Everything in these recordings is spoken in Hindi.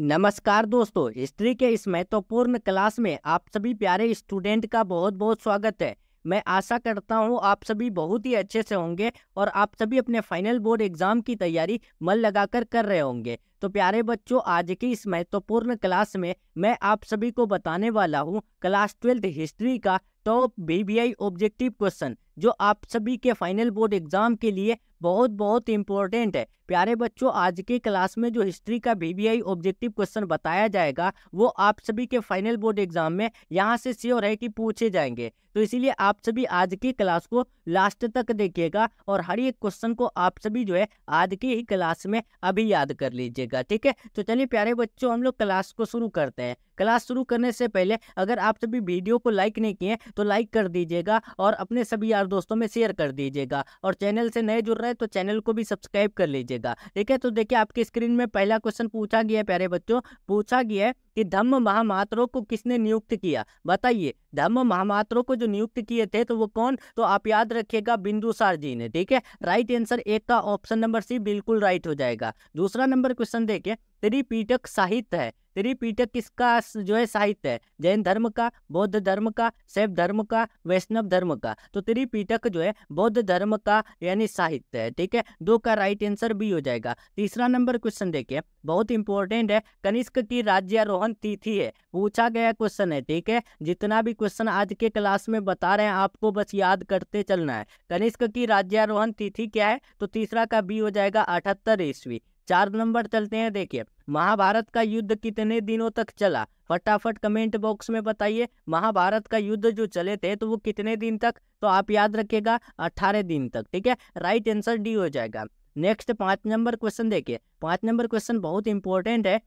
नमस्कार दोस्तों हिस्ट्री के इस महत्वपूर्ण क्लास में आप सभी प्यारे स्टूडेंट का बहुत बहुत स्वागत है मैं आशा करता हूं आप सभी बहुत ही अच्छे से होंगे और आप सभी अपने फाइनल बोर्ड एग्जाम की तैयारी मन लगाकर कर रहे होंगे तो प्यारे बच्चों आज की इस महत्वपूर्ण क्लास में मैं आप सभी को बताने वाला हूँ क्लास ट्वेल्थ हिस्ट्री का टॉप बी ऑब्जेक्टिव क्वेश्चन जो आप सभी के फाइनल बोर्ड एग्जाम के लिए बहुत बहुत इम्पोर्टेंट है प्यारे बच्चों आज के क्लास में जो हिस्ट्री का बीबीआई ऑब्जेक्टिव क्वेश्चन बताया जाएगा वो आप सभी के फाइनल बोर्ड एग्जाम में यहाँ से श्योर है कि पूछे जाएंगे तो इसीलिए आप सभी आज की क्लास को लास्ट तक देखिएगा और हर एक क्वेश्चन को आप सभी जो है आज की ही क्लास में अभी याद कर लीजिएगा ठीक है तो चलिए प्यारे बच्चों हम लोग क्लास को शुरू करते हैं क्लास शुरू करने से पहले अगर आप सभी वीडियो को लाइक नहीं किए तो लाइक कर दीजिएगा और अपने सभी यार चार दोस्तों में शेयर कर दीजिएगा और चैनल से नए जुड़ रहे हैं तो चैनल को भी सब्सक्राइब कर लीजिएगा ठीक है तो देखिए आपकी स्क्रीन में पहला क्वेश्चन पूछा गया है प्यारे बच्चों पूछा गया है कि धम्म महामात्रों को किसने नियुक्त किया बताइए धम्म महामात्रों को जो नियुक्त किए थे तो वो कौन तो आप याद रखिएगा बिंदुसार जी ने ठीक है राइट आंसर एक का ऑप्शन नंबर सी बिल्कुल राइट हो जाएगा दूसरा नंबर क्वेश्चन देखिए त्रिपीटक साहित्य है त्रिपीठक किसका जो है साहित्य है जैन धर्म का बौद्ध धर्म का शैव धर्म का वैष्णव धर्म का तो त्रिपीठक जो है बौद्ध धर्म का यानी साहित्य है ठीक है दो का राइट आंसर भी हो जाएगा तीसरा नंबर क्वेश्चन देखिए बहुत इंपॉर्टेंट है कनिष्क की राज्यारोहण तिथि है पूछा गया क्वेश्चन है ठीक है जितना भी क्वेश्चन आज के क्लास में बता रहे हैं आपको बस याद करते चलना है कनिष्क की राज्यारोहण तिथि क्या है तो तीसरा का बी हो जाएगा अठहत्तर ईस्वी चार नंबर चलते हैं देखिए महाभारत का युद्ध कितने दिनों तक चला फटाफट कमेंट बॉक्स में बताइए महाभारत का युद्ध जो चले थे तो वो कितने दिन तक तो आप याद रखिएगा अठारह दिन तक ठीक है राइट आंसर डी हो जाएगा नेक्स्ट पांच नंबर क्वेश्चन देखिए पांच नंबर क्वेश्चन बहुत इंपॉर्टेंट है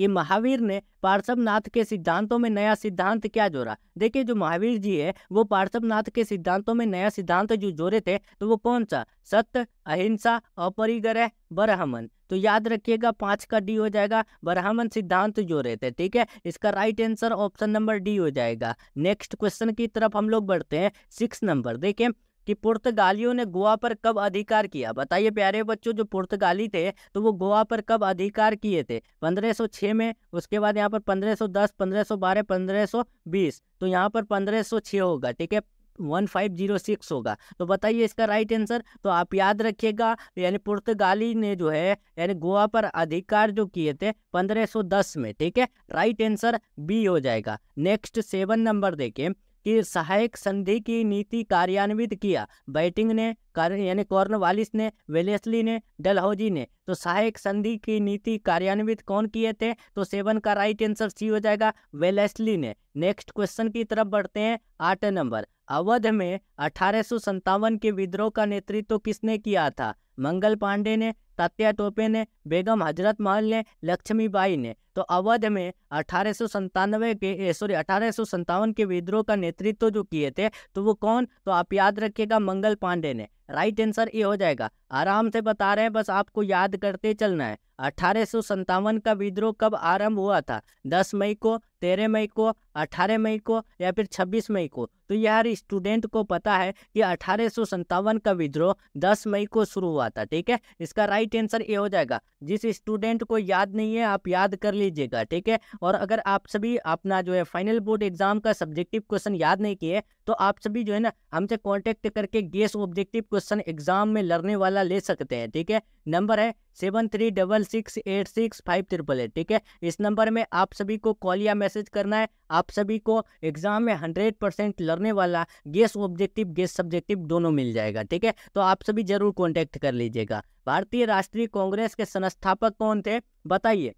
कि महावीर ने पार्श्वनाथ के सिद्धांतों में नया सिद्धांत क्या जोड़ा देखिए जो महावीर जी है वो पार्श्वनाथ के सिद्धांतों में नया सिद्धांत जो जोड़े थे तो वो कौन सा सत्य अहिंसा अपरिग्रह ब्रह्मन तो याद रखिएगा पांच का डी हो जाएगा ब्राह्मण सिद्धांत जो थे ठीक है इसका right answer option number D हो जाएगा नेक्स्ट क्वेश्चन की तरफ हम लोग बढ़ते हैं सिक्स नंबर देखें कि पुर्तगालियों ने गोवा पर कब अधिकार किया बताइए प्यारे बच्चों जो पुर्तगाली थे तो वो गोवा पर कब अधिकार किए थे 1506 में उसके बाद यहाँ पर 1510 1512 1520 तो यहाँ पर 1506 होगा ठीक है वन फाइव जीरो सिक्स होगा तो बताइए इसका राइट आंसर तो आप याद रखिएगा यानी पुर्तगाली ने जो है यानी गोवा पर अधिकार जो किए थे 1510 में ठीक है राइट आंसर बी हो जाएगा नेक्स्ट सेवन नंबर देखें की सहायक संधि की नीति कार्यान्वित किया बैटिंग ने यानी कॉर्न वालिस ने वेलेसली ने डलहौजी ने तो सहायक संधि की नीति कार्यान्वित कौन किए थे तो सेवन का राइट आंसर सी हो जाएगा वेलेसली ने नेक्स्ट क्वेश्चन की तरफ बढ़ते हैं आठ नंबर अवध में अठारह के विद्रोह का नेतृत्व तो किसने किया था मंगल पांडे ने तात्या टोपे ने बेगम हजरत महल ने लक्ष्मीबाई ने तो अवध में अठारह के सॉरी अठारह के विद्रोह का नेतृत्व जो किए थे तो वो कौन तो आप याद रखिएगा मंगल पांडे ने राइट आंसर ये हो जाएगा आराम से बता रहे हैं बस आपको याद करते चलना है अठारह का विद्रोह कब आरंभ हुआ था 10 मई को 13 मई को 18 मई को या फिर 26 मई को तो यार स्टूडेंट को पता है कि अठारह का विद्रोह 10 मई को शुरू हुआ था ठीक है इसका राइट आंसर ये हो जाएगा जिस स्टूडेंट को याद नहीं है आप याद कर लीजिएगा ठीक है और अगर आप सभी अपना जो है फाइनल बोर्ड एग्जाम का सब्जेक्टिव क्वेश्चन याद नहीं किए तो आप सभी जो है ना हमसे कॉन्टेक्ट करके गेस ऑब्जेक्टिव क्वेश्चन एग्जाम में लड़ने वाला ले सकते हैं ठीक है नंबर है seven three double six eight six five triple eight ठीक है इस नंबर में आप सभी को कॉल या मैसेज करना है आप सभी को एग्जाम में हंड्रेड परसेंट लड़ने वाला गेस ऑब्जेक्टिव गेस सब्जेक्टिव दोनों मिल जाएगा ठीक है तो आप सभी जरूर कॉन्टेक्ट कर लीजिएगा भारतीय राष्ट्रीय कांग्रेस के संस्थापक कौन थे बताइए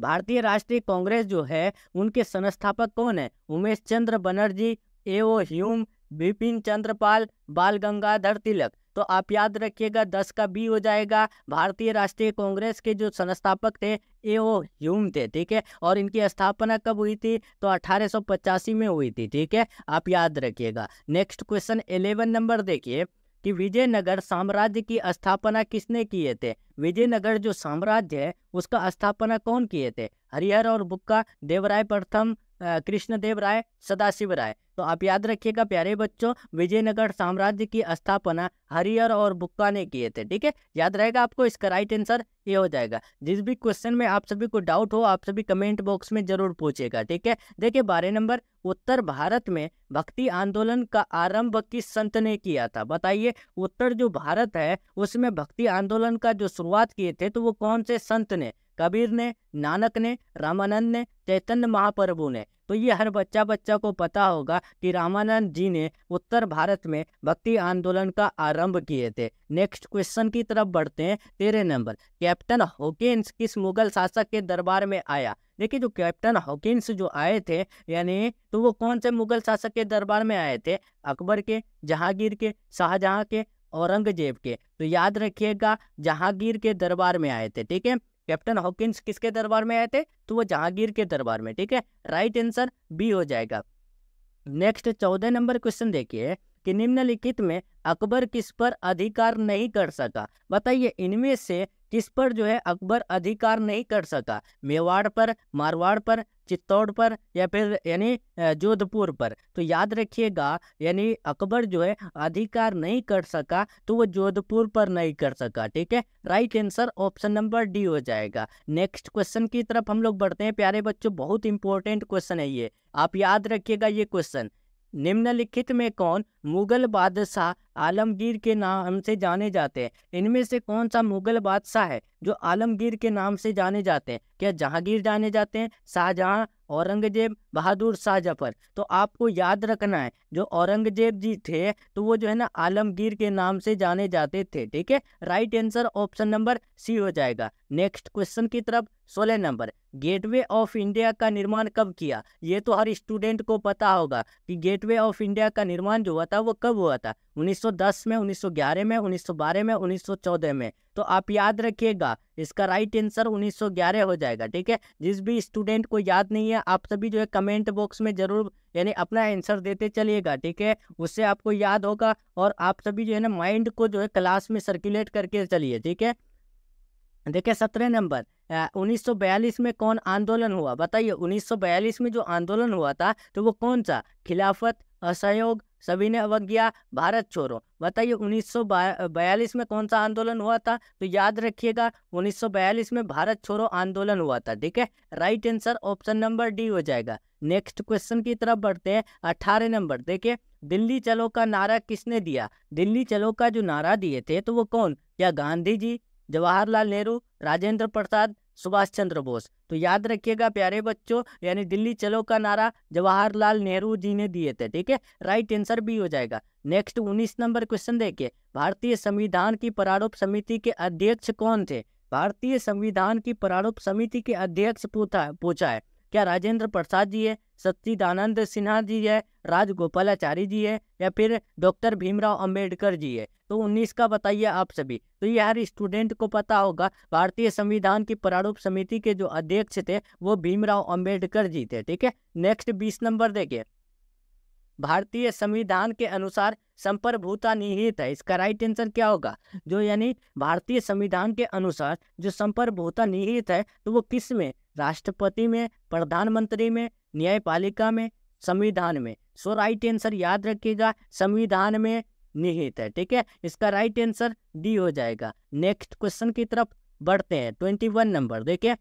भारतीय राष्ट्रीय कांग्रेस जो है उनके संस्थापक कौन है उमेश चंद्र बनर्जी एओ ह्यूम बिपिन चंद्रपाल बाल गंगाधर तिलक तो आप याद रखिएगा दस का बी हो जाएगा भारतीय राष्ट्रीय कांग्रेस के जो संस्थापक थे ए ओ ह्यूम थे ठीक है और इनकी स्थापना कब हुई थी तो अठारह में हुई थी ठीक है आप याद रखिएगा नेक्स्ट क्वेश्चन एलेवन नंबर देखिए कि विजयनगर साम्राज्य की स्थापना किसने किए थे विजयनगर जो साम्राज्य है उसका स्थापना कौन किए थे हरिहर और बुक्का देवराय प्रथम कृष्णदेव राय सदाशिव राय तो आप याद रखिएगा प्यारे बच्चों विजयनगर साम्राज्य की स्थापना हरियर और बुक्का ने किए थे ठीक है याद रहेगा आपको इसका राइट आंसर ये हो जाएगा जिस भी क्वेश्चन में आप सभी को डाउट हो आप सभी कमेंट बॉक्स में जरूर पूछेगा ठीक है देखिए बारह नंबर उत्तर भारत में भक्ति आंदोलन का आरंभ किस संत ने किया था बताइए उत्तर जो भारत है उसमें भक्ति आंदोलन का जो शुरुआत किए थे तो वो कौन से संत ने कबीर ने नानक ने रामानंद ने चैतन्य महाप्रभु ने तो ये हर बच्चा बच्चा को पता होगा कि रामानंद जी ने उत्तर भारत में भक्ति आंदोलन का आरंभ किए थे नेक्स्ट क्वेश्चन की तरफ बढ़ते हैं तेरे नंबर कैप्टन होकिस किस मुगल शासक के दरबार में आया देखिए जो कैप्टन हॉकिंस जो आए थे यानी तो वो कौन से मुगल शासक के दरबार में आए थे अकबर के जहांगीर के शाहजहां के औरंगजेब के तो याद रखिएगा जहांगीर के दरबार में आए थे ठीक है कैप्टन हॉकिंस किसके दरबार में आए थे तो वो जहांगीर के दरबार में ठीक है राइट आंसर बी हो जाएगा नेक्स्ट चौदह नंबर क्वेश्चन देखिए कि निम्नलिखित में अकबर किस पर अधिकार नहीं कर सका बताइए इनमें से किस पर जो है अकबर अधिकार नहीं कर सका मेवाड़ पर मारवाड़ पर चित्तौड़ पर या फिर यानी जोधपुर पर तो याद रखिएगा यानी अकबर जो है अधिकार नहीं कर सका तो वो जोधपुर पर नहीं कर सका ठीक है right answer option number D हो जाएगा नेक्स्ट क्वेश्चन की तरफ हम लोग बढ़ते हैं प्यारे बच्चों बहुत इंपॉर्टेंट क्वेश्चन है ये आप याद रखिएगा ये क्वेश्चन निम्नलिखित में कौन मुगल बादशाह आलमगीर के नाम से जाने जाते हैं इनमें से कौन सा मुगल बादशाह है जो आलमगीर के नाम से जाने जाते हैं क्या जहांगीर जाने जाते हैं शाहजहाँ औरंगजेब बहादुर शाह जफर तो आपको याद रखना है जो औरंगजेब जी थे तो वो जो है ना आलमगीर के नाम से जाने जाते थे ठीक है right answer option number C हो जाएगा नेक्स्ट क्वेश्चन की तरफ सोलह नंबर गेटवे ऑफ इंडिया का निर्माण कब किया ये तो हर स्टूडेंट को पता होगा कि गेटवे ऑफ इंडिया का निर्माण जो हुआ था वो कब हुआ था उन्नीस 1910 में 1911 में 1912 में 1914 में तो आप याद रखिएगा इसका राइट आंसर 1911 हो जाएगा ठीक है जिस भी स्टूडेंट को याद नहीं है आप सभी जो है कमेंट बॉक्स में जरूर यानी अपना आंसर देते चलिएगा ठीक है उससे आपको याद होगा और आप सभी जो है ना माइंड को जो है क्लास में सर्कुलेट करके चलिए ठीक है देखिए सत्रह नंबर उन्नीस में कौन आंदोलन हुआ बताइए 1942 में जो आंदोलन हुआ था तो वो कौन सा खिलाफत असहयोग सभी ने किया भारत छोड़ो बताइए 1942 में कौन सा आंदोलन हुआ था तो याद रखिएगा 1942 में भारत छोड़ो आंदोलन हुआ था ठीक है right answer option number D हो जाएगा नेक्स्ट क्वेश्चन की तरफ बढ़ते हैं अठारह नंबर देखिए दिल्ली चलो का नारा किसने दिया दिल्ली चलो का जो नारा दिए थे तो वो कौन क्या गांधी जी जवाहरलाल नेहरू राजेंद्र प्रसाद सुभाष चंद्र बोस तो याद रखिएगा प्यारे बच्चों यानी दिल्ली चलो का नारा जवाहरलाल नेहरू जी ने दिए थे ठीक है राइट आंसर भी हो जाएगा नेक्स्ट उन्नीस नंबर क्वेश्चन देखिए भारतीय संविधान की प्रारूप समिति के अध्यक्ष कौन थे भारतीय संविधान की प्रारूप समिति के अध्यक्ष पूछा पूछा है क्या राजेंद्र प्रसाद जी है सच्चिदानंद सिन्हा जी है राजगोपालाचारी जी है या फिर डॉक्टर भीमराव अंबेडकर जी है तो उन्नीस का बताइए आप सभी तो ये हर स्टूडेंट को पता होगा भारतीय संविधान की प्रारूप समिति के जो अध्यक्ष थे वो भीमराव अंबेडकर जी थे ठीक है नेक्स्ट बीस नंबर देखिए भारतीय संविधान के अनुसार संप्रभुता निहित है इसका राइट आंसर क्या होगा जो यानी भारतीय संविधान के अनुसार जो संप्रभुता निहित है तो वो किस में राष्ट्रपति में प्रधानमंत्री में न्यायपालिका में संविधान में सो राइट आंसर याद रखिएगा संविधान में निहित है ठीक है इसका राइट आंसर डी हो जाएगा नेक्स्ट क्वेश्चन की तरफ बढ़ते हैं ट्वेंटी वन नंबर देखिए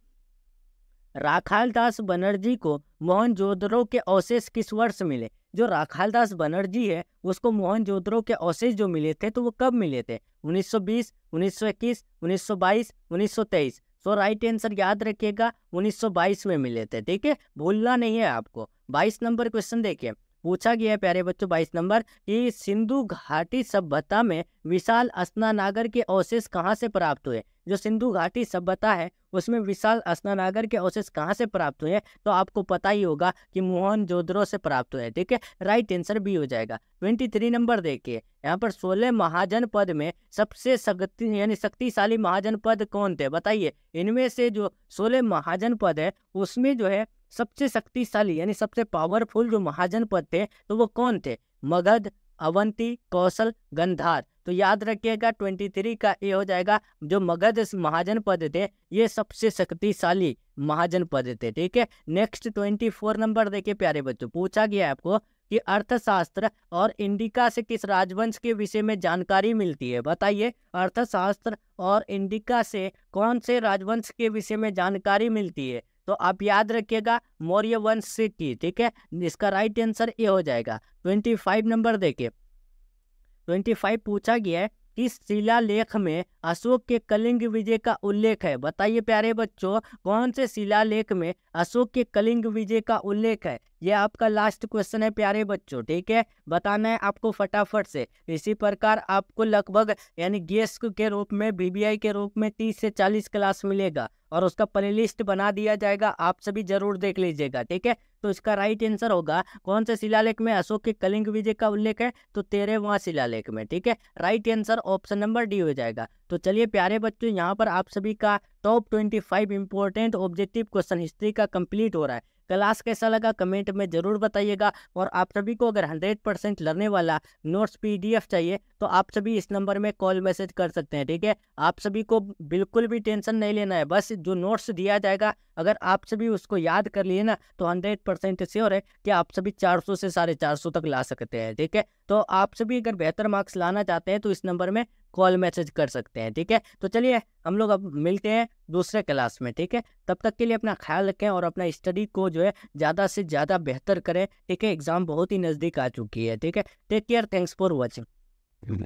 राखाल दास बनर्जी को मोहनजोदड़ो के अवशेष किस वर्ष मिले जो राखाल दास बनर्जी है उसको मोहनजोदड़ो के अवशेष जो मिले थे तो वो कब मिले थे 1920, 1921, 1922, 1923 सो राइट आंसर याद रखिएगा 1922 में मिले थे ठीक है भूलना नहीं है आपको 22 नंबर क्वेश्चन देखिए पूछा गया है प्यारे बच्चों बाईस नंबर कि सिंधु घाटी सभ्यता में विशाल अस्नानागर के अवशेष कहाँ से प्राप्त हुए जो सिंधु घाटी सभ्यता है उसमें विशाल अस्नानागर के अवशेष कहाँ से प्राप्त हुए तो आपको पता ही होगा कि मोहन जोधरो से प्राप्त हुए ठीक है राइट आंसर बी हो जाएगा ट्वेंटी थ्री नंबर देखिए यहाँ पर सोलह महाजन पद में सबसे शक्ति यानी शक्तिशाली महाजन पद कौन थे बताइए इनमें से जो सोलह महाजन पद है उसमें जो है सबसे शक्तिशाली यानी सबसे पावरफुल जो महाजनपद थे तो वो कौन थे मगध अवंती कौशल गंधार तो याद रखिएगा 23 का ये हो जाएगा जो मगध महाजनपद थे ये सबसे शक्तिशाली महाजनपद थे ठीक है नेक्स्ट 24 नंबर देखिए प्यारे बच्चों पूछा गया है आपको कि अर्थशास्त्र और इंडिका से किस राजवंश के विषय में जानकारी मिलती है बताइए अर्थशास्त्र और इंडिका से कौन से राजवंश के विषय में जानकारी मिलती है तो आप याद रखिएगा मौर्य वंश की ठीक है इसका राइट आंसर ए हो जाएगा ट्वेंटी फाइव नंबर देखिए ट्वेंटी फाइव पूछा गया है शिला शिलालेख में अशोक के कलिंग विजय का उल्लेख है बताइए प्यारे बच्चों कौन से शिलालेख में अशोक के कलिंग विजय का उल्लेख है ये आपका लास्ट क्वेश्चन है प्यारे बच्चों ठीक है बताना है आपको फटाफट से इसी प्रकार आपको लगभग यानी गेस के रूप में बीबीआई के रूप में तीस से चालीस क्लास मिलेगा और उसका प्लेलिस्ट बना दिया जाएगा आप सभी जरूर देख लीजिएगा ठीक है तो इसका राइट आंसर होगा कौन से शिलालेख में अशोक के कलिंग विजय का उल्लेख है तो तेरे वहाँ शिलालेख में ठीक है right answer option number D हो जाएगा तो चलिए प्यारे बच्चों यहाँ पर आप सभी का top twenty five important objective question history का कंप्लीट हो रहा है क्लास कैसा लगा कमेंट में ज़रूर बताइएगा और आप सभी को अगर हंड्रेड परसेंट लर्ने वाला नोट्स पीडीएफ चाहिए तो आप सभी इस नंबर में कॉल मैसेज कर सकते हैं ठीक है आप सभी को बिल्कुल भी टेंशन नहीं लेना है बस जो नोट्स दिया जाएगा अगर आप सभी उसको याद कर लिए ना तो हंड्रेड परसेंट श्योर है कि आप सभी चार सौ से साढ़े चार सौ तक ला सकते हैं ठीक है तो आप सभी अगर बेहतर मार्क्स लाना चाहते हैं तो इस नंबर में कॉल मैसेज कर सकते हैं ठीक है तो चलिए हम लोग अब मिलते हैं दूसरे क्लास में ठीक है तब तक के लिए अपना ख्याल रखें और अपना स्टडी को जो है ज़्यादा से ज़्यादा बेहतर करें ठीक है एग्ज़ाम बहुत ही नज़दीक आ चुकी है ठीक है take care thanks for watching